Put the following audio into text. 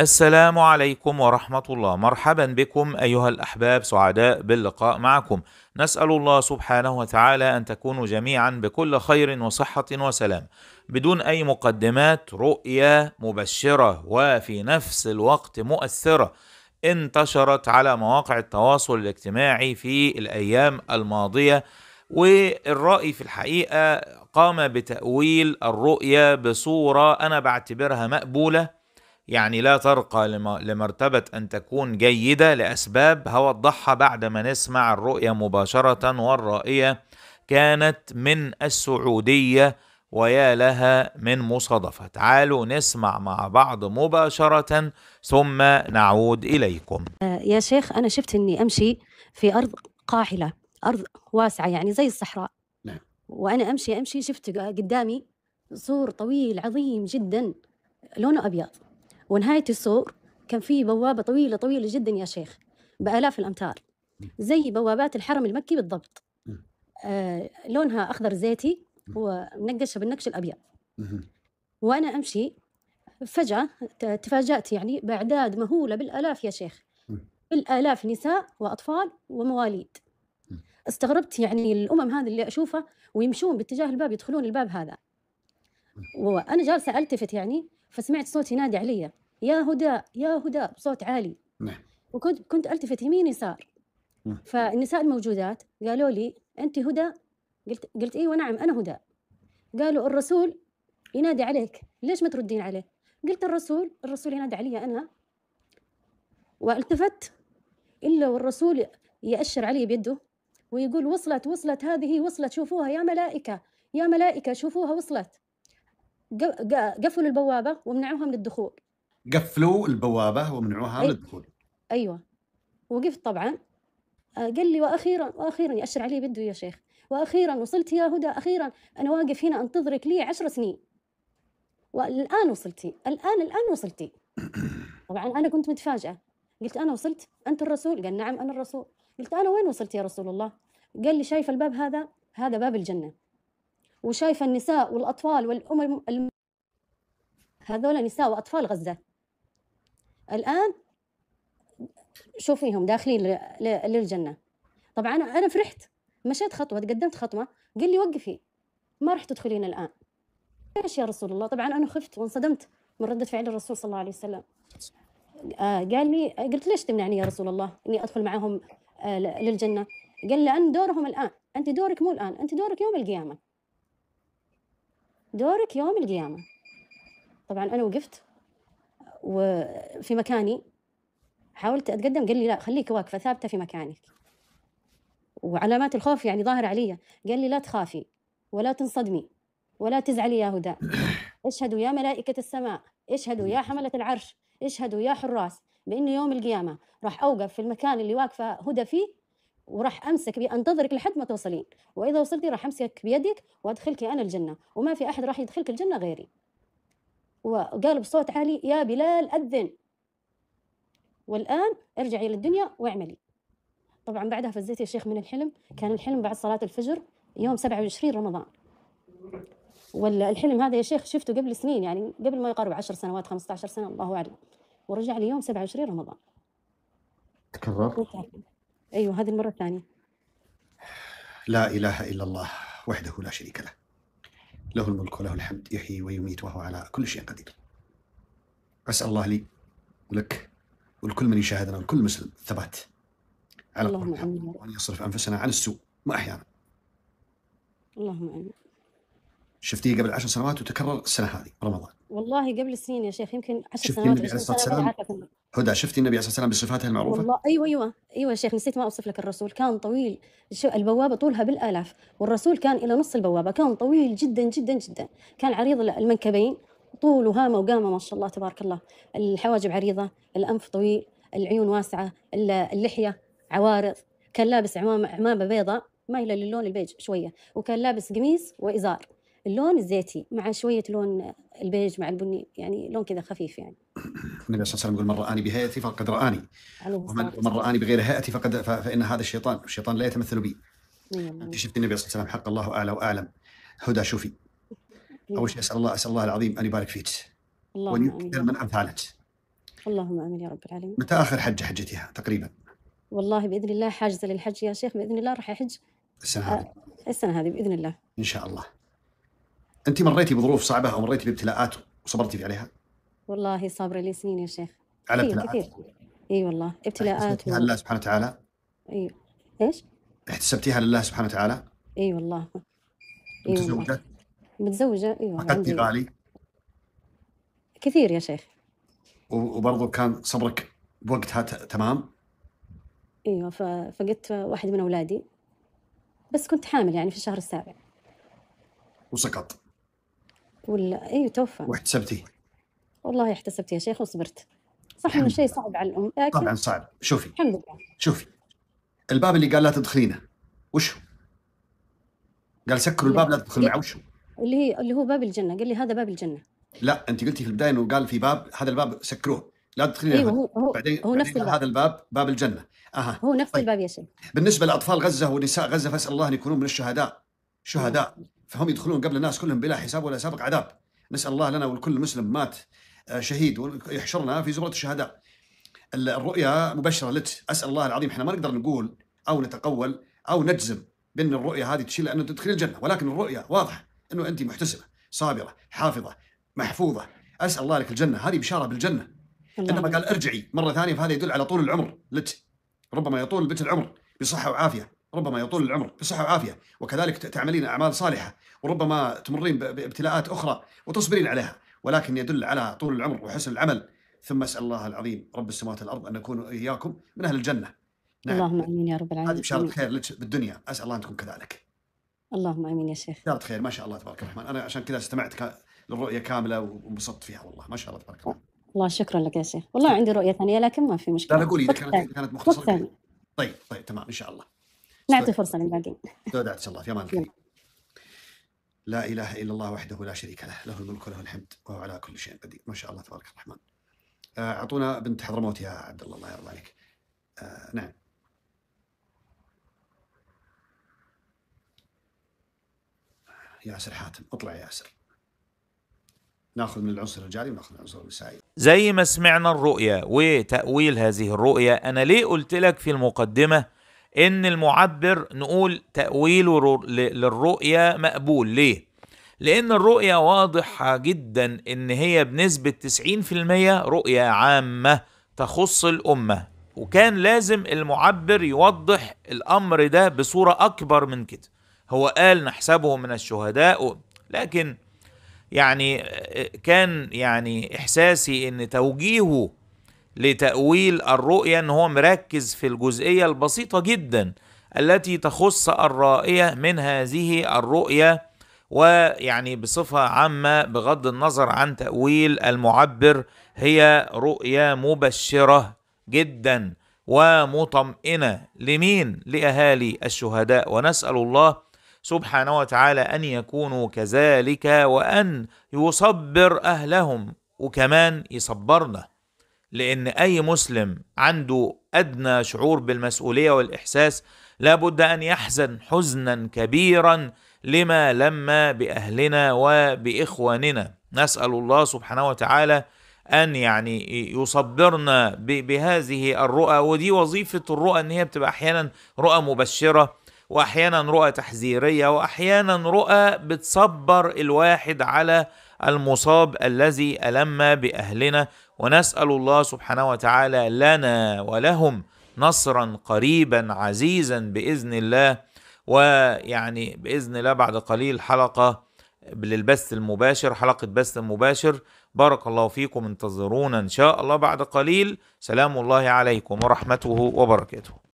السلام عليكم ورحمة الله مرحبا بكم أيها الأحباب سعداء باللقاء معكم نسأل الله سبحانه وتعالى أن تكونوا جميعا بكل خير وصحة وسلام بدون أي مقدمات رؤية مبشرة وفي نفس الوقت مؤثرة انتشرت على مواقع التواصل الاجتماعي في الأيام الماضية والرأي في الحقيقة قام بتأويل الرؤية بصورة أنا بعتبرها مقبولة يعني لا ترقى لمرتبة أن تكون جيدة لأسباب هوضحها ما نسمع الرؤية مباشرة والرائية كانت من السعودية ويا لها من مصادفة تعالوا نسمع مع بعض مباشرة ثم نعود إليكم آه، يا شيخ أنا شفت أني أمشي في أرض قاحلة أرض واسعة يعني زي الصحراء نعم. وأنا أمشي أمشي شفت قدامي سور طويل عظيم جدا لونه أبيض ونهاية السور كان في بوابة طويلة طويلة جدا يا شيخ بآلاف الأمتار زي بوابات الحرم المكي بالضبط آه لونها أخضر زيتي ومنقشة بالنقش الأبيض وأنا أمشي فجأة تفاجأت يعني بأعداد مهولة بالآلاف يا شيخ بالآلاف نساء وأطفال ومواليد استغربت يعني الأمم هذه اللي أشوفها ويمشون باتجاه الباب يدخلون الباب هذا وانا جالسه التفت يعني فسمعت صوت ينادي علي يا هدى يا هدى بصوت عالي نعم وكنت كنت التفت يمين يسار فالنساء الموجودات قالوا لي انت هدى قلت قلت ايوه نعم انا هدى قالوا الرسول ينادي عليك ليش ما تردين عليه قلت الرسول الرسول ينادي علي انا والتفت الا والرسول يأشر علي بيده ويقول وصلت وصلت هذه وصلت شوفوها يا ملائكه يا ملائكه شوفوها وصلت قفلوا البوابه ومنعوها من الدخول قفلوا البوابه ومنعوها من إيه. الدخول ايوه وقفت طبعا آه، قال لي واخيرا واخيرا ياشر علي بده يا شيخ واخيرا وصلت يا هدى اخيرا انا واقف هنا انتظرك لي عشر سنين والان وصلتي الان الان وصلتي طبعا انا كنت متفاجئه قلت انا وصلت انت الرسول قال نعم انا الرسول قلت انا وين وصلت يا رسول الله قال لي شايف الباب هذا هذا باب الجنه وشايفه النساء والاطفال والامم الم... هذول نساء واطفال غزه الان شوفيهم داخلين ل... للجنه طبعا انا فرحت مشيت خطوه تقدمت خطوه قال لي وقفي ما راح تدخلين الان ليش يا رسول الله طبعا انا خفت وانصدمت من رده فعل الرسول صلى الله عليه وسلم آه قال لي قلت ليش تمنعني يا رسول الله اني ادخل معهم آه للجنه قال لان دورهم الان انت دورك مو الان انت دورك يوم القيامه دورك يوم القيامة طبعا أنا وقفت وفي مكاني حاولت أتقدم قال لي لا خليك واقفة ثابتة في مكانك وعلامات الخوف يعني ظاهرة علي قال لي لا تخافي ولا تنصدمي ولا تزعلي يا هدى اشهدوا يا ملائكة السماء اشهدوا يا حملة العرش اشهدوا يا حراس بأنه يوم القيامة راح أوقف في المكان اللي واقفة هدى فيه وراح امسك انتظرك لحد ما توصلين واذا وصلتي راح امسك بيدك وادخلك انا الجنه وما في احد راح يدخلك الجنه غيري وقال بصوت عالي يا بلال اذن والان ارجعي للدنيا واعملي طبعا بعدها فزيت يا شيخ من الحلم كان الحلم بعد صلاه الفجر يوم 27 رمضان والحلم هذا يا شيخ شفته قبل سنين يعني قبل ما يقارب 10 سنوات 15 سنه الله اعلم ورجع لي يوم 27 رمضان تكرر ايوه هذه المره الثانيه لا اله الا الله وحده لا شريك له له الملك وله الحمد يحيي ويميت وهو على كل شيء قدير اسال الله لي ولك ولكل من يشاهدنا ولكل مسلم الثبات على اللهم امين وان يصرف انفسنا عن السوء ما احيانا اللهم امين شفتيه قبل عشر سنوات وتكرر السنه هذه رمضان والله قبل سنين يا شيخ يمكن عشر سنوات شفتي النبي عليه الصلاه والسلام هدى شفتي النبي عليه الصلاه والسلام بصفاته المعروفه؟ والله ايوه ايوه ايوه شيخ نسيت ما اوصف لك الرسول كان طويل البوابه طولها بالالاف والرسول كان الى نص البوابه كان طويل جدا جدا جدا كان عريض المنكبين طول وهامه وقامه ما شاء الله تبارك الله الحواجب عريضه الانف طويل العيون واسعه اللحيه عوارض كان لابس عمامه عمامه بيضاء مايله للون البيج شويه وكان لابس قميص وازار اللون الزيتي مع شويه لون البيج مع البني يعني لون كذا خفيف يعني النبي صلى الله عليه وسلم يقول من رآني بهيئتي فقد رآني ومن, ومن رآني بغير هيئتي فقد فإن هذا الشيطان الشيطان لا يتمثل بي نعم، نعم. أنت شفت النبي صلى الله عليه وسلم حق الله أعلى وأعلم هدى شوفي نعم. أول شيء أسأل الله أسأل الله العظيم أن يبارك فيك وأن يكثر من أمثالك اللهم آمين يا رب العالمين متى آخر حجة حجتها تقريبا؟ والله باذن الله حاجزه للحج يا شيخ باذن الله راح احج السنه آه، هذه السنه هذه باذن الله ان شاء الله انت مريتي بظروف صعبه او مريتي بابتلاءات وصبرتي عليها والله صابرة لي سنين يا شيخ على كثير ابتلاءات كثير اي والله ابتلاءات احتسبتيها و... لله سبحانه وتعالى اي ايش؟ احتسبتيها لله سبحانه وتعالى اي والله متزوجة؟ متزوجة؟ متزوجة اي والله عقدتي غالي كثير يا شيخ وبرضه كان صبرك بوقتها تمام؟ ايوه فقدت واحد من اولادي بس كنت حامل يعني في الشهر السابع وسقط ولا ايوه توفى واحتسبتيه والله احتسبت يا شيخ وصبرت صح انه شيء صعب على الام لكن طبعا صعب شوفي الحمد لله شوفي الباب اللي قال لا تدخلينه وش هو؟ قال سكروا الباب لا تدخلوا معه وش هو؟ اللي هي اللي هو باب الجنه قال لي هذا باب الجنه لا انت قلتي في البدايه انه قال في باب هذا الباب سكروه لا تدخلين أيوه هو هو بعدين هو نفس بعدين الباب. هذا الباب باب الجنه اها هو نفس طيب. الباب يا شيخ بالنسبه لاطفال غزه ونساء غزه فاسال الله ان يكونوا من الشهداء شهداء فهم يدخلون قبل الناس كلهم بلا حساب ولا سابق عذاب نسال الله لنا ولكل مسلم مات آه، شهيد ويحشرنا في زمرة الشهداء الرؤيا مبشرة لت أسأل الله العظيم احنا ما نقدر نقول أو نتقول أو نجزم بأن الرؤيا هذه تشيل لأنه تدخل الجنة ولكن الرؤيا واضحة أنه أنت محتسبة صابرة حافظة محفوظة أسأل الله لك الجنة هذه بشارة بالجنة إنما قال ارجعي مرة ثانية فهذا يدل على طول العمر لت ربما يطول بنت العمر بصحة وعافية ربما يطول العمر بصحة وعافية وكذلك تعملين أعمال صالحة وربما تمرين بابتلاءات أخرى وتصبرين عليها ولكن يدل على طول العمر وحسن العمل ثم اسال الله العظيم رب السماوات والارض ان نكون اياكم من اهل الجنه. نعم. اللهم امين يا رب العالمين. هذه بشاره خير لك بالدنيا اسال الله ان تكون كذلك. اللهم امين يا شيخ. بشاره خير ما شاء الله تبارك الرحمن انا عشان كذا استمعت للرؤيه كامله وانبسطت فيها والله ما شاء الله تبارك الرحمن. الله شكرا لك يا شيخ، والله عندي رؤيه ثانيه لكن ما في مشكله. لا قولي اذا كانت كانت مختصره. طيب طيب تمام ان شاء الله. نعطي فرصه للباقيين. استودعتك الله في امان الله. لا إله إلا الله وحده لا شريك له له الملك وله الحمد وهو على كل شيء قدير ما شاء الله تبارك الرحمن آه، أعطونا بنت حضرموت يا عبد الله الله يرضى عليك آه نعم ياسر حاتم اطلع يا ياسر ناخذ من العنصر الرجالي وناخذ من العنصر النسائي زي ما سمعنا الرؤيا وتأويل هذه الرؤيا أنا ليه قلت لك في المقدمة ان المعبر نقول تاويله للرؤيه مقبول ليه لان الرؤيه واضحه جدا ان هي بنسبه 90% رؤيه عامه تخص الامه وكان لازم المعبر يوضح الامر ده بصوره اكبر من كده هو قال نحسبه من الشهداء لكن يعني آه، آه، كان يعني احساسي ان توجيهه لتأويل الرؤية ان هو مركز في الجزئية البسيطة جدا التي تخص الرائية من هذه الرؤية ويعني بصفة عامة بغض النظر عن تأويل المعبر هي رؤية مبشرة جدا ومطمئنة لمين؟ لأهالي الشهداء ونسأل الله سبحانه وتعالى أن يكونوا كذلك وأن يصبر أهلهم وكمان يصبرنا لأن أي مسلم عنده أدنى شعور بالمسؤولية والإحساس لابد أن يحزن حزنا كبيرا لما لما بأهلنا وبإخواننا نسأل الله سبحانه وتعالى أن يعني يصبرنا بهذه الرؤى ودي وظيفة الرؤى أن هي بتبقى أحيانا رؤى مبشرة وأحيانا رؤى تحذيرية وأحيانا رؤى بتصبر الواحد على المصاب الذي ألم بأهلنا ونسال الله سبحانه وتعالى لنا ولهم نصرا قريبا عزيزا باذن الله ويعني باذن الله بعد قليل حلقه للبث المباشر حلقه بث مباشر بارك الله فيكم انتظرونا ان شاء الله بعد قليل سلام الله عليكم ورحمته وبركاته